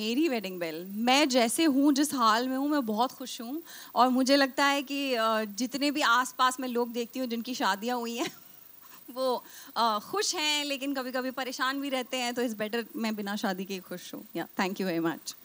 मेरी wedding bell मैं जैसे हूँ जिस हाल में हूँ मैं बहुत खुश हूँ और मुझे लगता है कि जितने भी आसपास में लोग देखती हूँ जिनकी शादियाँ हुई हैं वो खुश हैं लेकिन कभी कभी परेशान भी रहते हैं तो इस बेटर मैं बिना शादी के खुश हूँ या थैंक यू वेरी मच